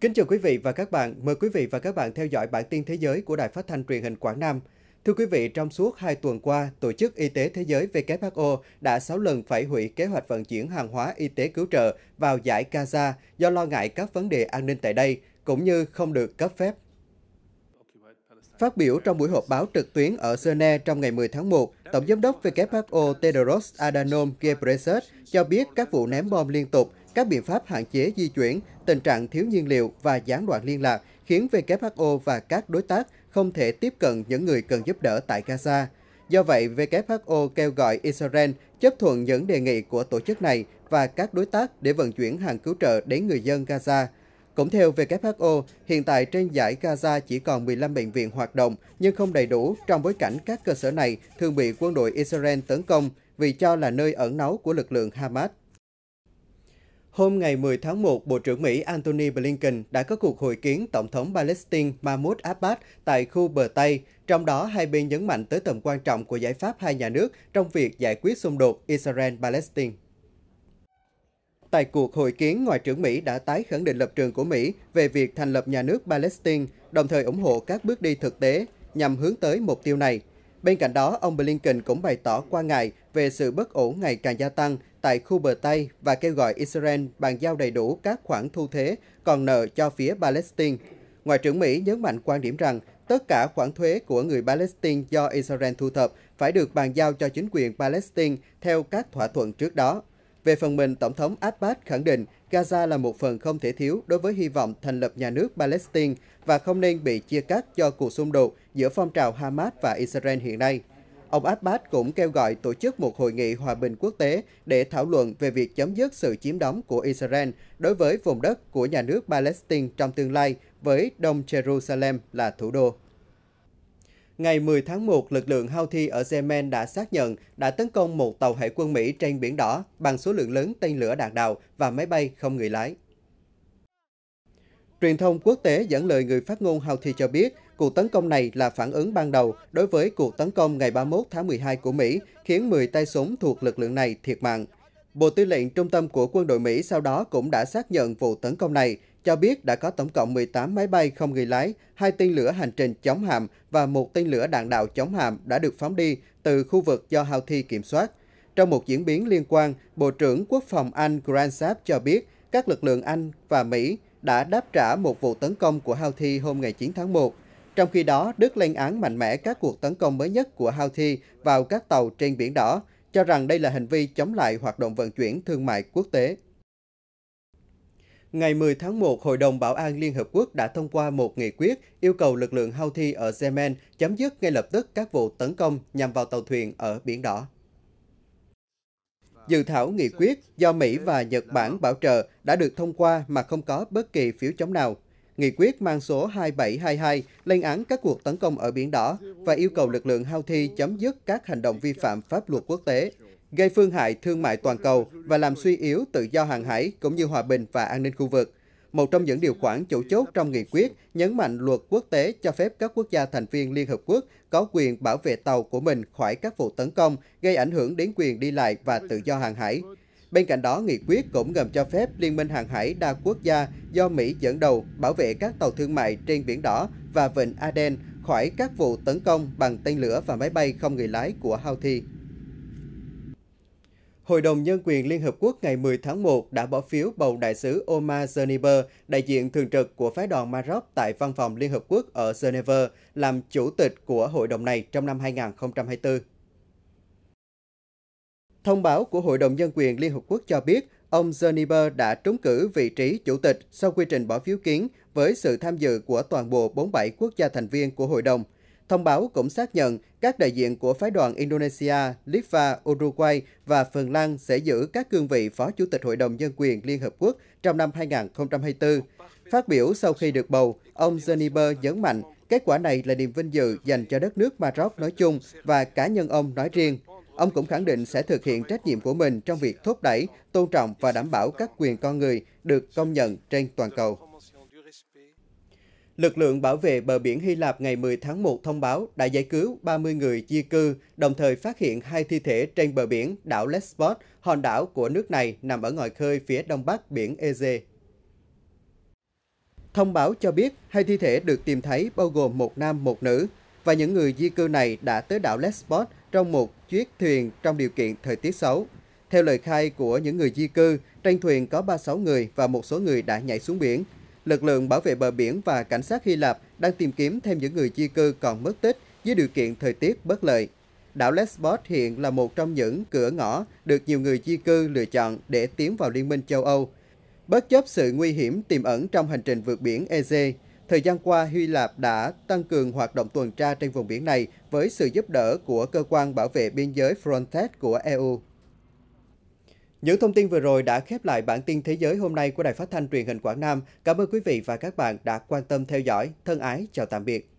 Kính chào quý vị và các bạn. Mời quý vị và các bạn theo dõi bản tin thế giới của Đài Phát thanh truyền hình Quảng Nam. Thưa quý vị, trong suốt 2 tuần qua, Tổ chức Y tế Thế giới WHO đã 6 lần phải hủy kế hoạch vận chuyển hàng hóa y tế cứu trợ vào giải Gaza do lo ngại các vấn đề an ninh tại đây, cũng như không được cấp phép. Phát biểu trong buổi họp báo trực tuyến ở Sene trong ngày 10 tháng 1, Tổng giám đốc WHO Tedros Adhanom Ghebreyesus cho biết các vụ ném bom liên tục các biện pháp hạn chế di chuyển, tình trạng thiếu nhiên liệu và gián đoạn liên lạc khiến WHO và các đối tác không thể tiếp cận những người cần giúp đỡ tại Gaza. Do vậy, WHO kêu gọi Israel chấp thuận những đề nghị của tổ chức này và các đối tác để vận chuyển hàng cứu trợ đến người dân Gaza. Cũng theo WHO, hiện tại trên giải Gaza chỉ còn 15 bệnh viện hoạt động nhưng không đầy đủ trong bối cảnh các cơ sở này thường bị quân đội Israel tấn công vì cho là nơi ẩn náu của lực lượng Hamas. Hôm ngày 10 tháng 1, Bộ trưởng Mỹ Antony Blinken đã có cuộc hội kiến Tổng thống Palestine Mahmoud Abbas tại khu bờ Tây, trong đó hai bên nhấn mạnh tới tầm quan trọng của giải pháp hai nhà nước trong việc giải quyết xung đột Israel-Palestine. Tại cuộc hội kiến, Ngoại trưởng Mỹ đã tái khẳng định lập trường của Mỹ về việc thành lập nhà nước Palestine, đồng thời ủng hộ các bước đi thực tế nhằm hướng tới mục tiêu này – Bên cạnh đó, ông Blinken cũng bày tỏ quan ngại về sự bất ổn ngày càng gia tăng tại khu bờ Tây và kêu gọi Israel bàn giao đầy đủ các khoản thu thế còn nợ cho phía Palestine. Ngoại trưởng Mỹ nhấn mạnh quan điểm rằng tất cả khoản thuế của người Palestine do Israel thu thập phải được bàn giao cho chính quyền Palestine theo các thỏa thuận trước đó. Về phần mình, Tổng thống Abbas khẳng định Gaza là một phần không thể thiếu đối với hy vọng thành lập nhà nước Palestine và không nên bị chia cắt do cuộc xung đột giữa phong trào Hamas và Israel hiện nay. Ông Abbas cũng kêu gọi tổ chức một hội nghị hòa bình quốc tế để thảo luận về việc chấm dứt sự chiếm đóng của Israel đối với vùng đất của nhà nước Palestine trong tương lai với Đông Jerusalem là thủ đô. Ngày 10 tháng 1, lực lượng Houthi ở Yemen đã xác nhận đã tấn công một tàu hải quân Mỹ trên biển đỏ bằng số lượng lớn tên lửa đạn đạo và máy bay không người lái. Truyền thông quốc tế dẫn lời người phát ngôn Houthi cho biết, cuộc tấn công này là phản ứng ban đầu đối với cuộc tấn công ngày 31 tháng 12 của Mỹ, khiến 10 tay súng thuộc lực lượng này thiệt mạng. Bộ Tư lệnh Trung tâm của quân đội Mỹ sau đó cũng đã xác nhận vụ tấn công này, cho biết đã có tổng cộng 18 máy bay không người lái, hai tên lửa hành trình chống hạm và một tên lửa đạn đạo chống hạm đã được phóng đi từ khu vực do Houthi kiểm soát. Trong một diễn biến liên quan, Bộ trưởng Quốc phòng Anh Grant Grandstaff cho biết các lực lượng Anh và Mỹ đã đáp trả một vụ tấn công của Houthi hôm ngày 9 tháng 1. Trong khi đó, Đức lên án mạnh mẽ các cuộc tấn công mới nhất của Houthi vào các tàu trên biển đỏ, cho rằng đây là hành vi chống lại hoạt động vận chuyển thương mại quốc tế. Ngày 10 tháng 1, Hội đồng Bảo an Liên Hợp Quốc đã thông qua một nghị quyết yêu cầu lực lượng Houthi ở Yemen chấm dứt ngay lập tức các vụ tấn công nhằm vào tàu thuyền ở Biển Đỏ. Dự thảo nghị quyết do Mỹ và Nhật Bản bảo trợ đã được thông qua mà không có bất kỳ phiếu chống nào nghị quyết mang số 2722 lên án các cuộc tấn công ở Biển Đỏ và yêu cầu lực lượng Houthi chấm dứt các hành động vi phạm pháp luật quốc tế, gây phương hại thương mại toàn cầu và làm suy yếu tự do hàng hải cũng như hòa bình và an ninh khu vực. Một trong những điều khoản chủ chốt trong nghị quyết nhấn mạnh luật quốc tế cho phép các quốc gia thành viên Liên Hợp Quốc có quyền bảo vệ tàu của mình khỏi các vụ tấn công gây ảnh hưởng đến quyền đi lại và tự do hàng hải. Bên cạnh đó, nghị quyết cũng gồm cho phép Liên minh hàng hải đa quốc gia do Mỹ dẫn đầu bảo vệ các tàu thương mại trên biển đỏ và vịnh Aden khỏi các vụ tấn công bằng tên lửa và máy bay không người lái của Houthi. Hội đồng Nhân quyền Liên Hợp Quốc ngày 10 tháng 1 đã bỏ phiếu bầu đại sứ Omar Zerniber, đại diện thường trực của phái đoàn Maroc tại văn phòng Liên Hợp Quốc ở Geneva, làm chủ tịch của hội đồng này trong năm 2024. Thông báo của Hội đồng Nhân quyền Liên Hợp Quốc cho biết, ông Zerniber đã trúng cử vị trí chủ tịch sau quy trình bỏ phiếu kiến với sự tham dự của toàn bộ 47 quốc gia thành viên của hội đồng. Thông báo cũng xác nhận các đại diện của phái đoàn Indonesia, Litva, Uruguay và Phần Lan sẽ giữ các cương vị Phó Chủ tịch Hội đồng Nhân quyền Liên Hợp Quốc trong năm 2024. Phát biểu sau khi được bầu, ông Zerniber nhấn mạnh kết quả này là niềm vinh dự dành cho đất nước Maroc nói chung và cá nhân ông nói riêng. Ông cũng khẳng định sẽ thực hiện trách nhiệm của mình trong việc thúc đẩy, tôn trọng và đảm bảo các quyền con người được công nhận trên toàn cầu. Lực lượng bảo vệ bờ biển Hy Lạp ngày 10 tháng 1 thông báo đã giải cứu 30 người di cư, đồng thời phát hiện hai thi thể trên bờ biển đảo Lesbos, hòn đảo của nước này nằm ở ngoài khơi phía đông bắc biển Ege. Thông báo cho biết hai thi thể được tìm thấy bao gồm một nam một nữ và những người di cư này đã tới đảo Lesbos trong một chiếc thuyền trong điều kiện thời tiết xấu. Theo lời khai của những người di cư, trên thuyền có 36 người và một số người đã nhảy xuống biển. Lực lượng bảo vệ bờ biển và cảnh sát Hy Lạp đang tìm kiếm thêm những người di cư còn mất tích dưới điều kiện thời tiết bất lợi. Đảo Lesbos hiện là một trong những cửa ngõ được nhiều người di cư lựa chọn để tiến vào Liên minh châu Âu. Bất chấp sự nguy hiểm tiềm ẩn trong hành trình vượt biển EZ, Thời gian qua, huy Lạp đã tăng cường hoạt động tuần tra trên vùng biển này với sự giúp đỡ của Cơ quan Bảo vệ Biên giới Frontex của EU. Những thông tin vừa rồi đã khép lại bản tin thế giới hôm nay của Đài Phát thanh truyền hình Quảng Nam. Cảm ơn quý vị và các bạn đã quan tâm theo dõi. Thân ái, chào tạm biệt.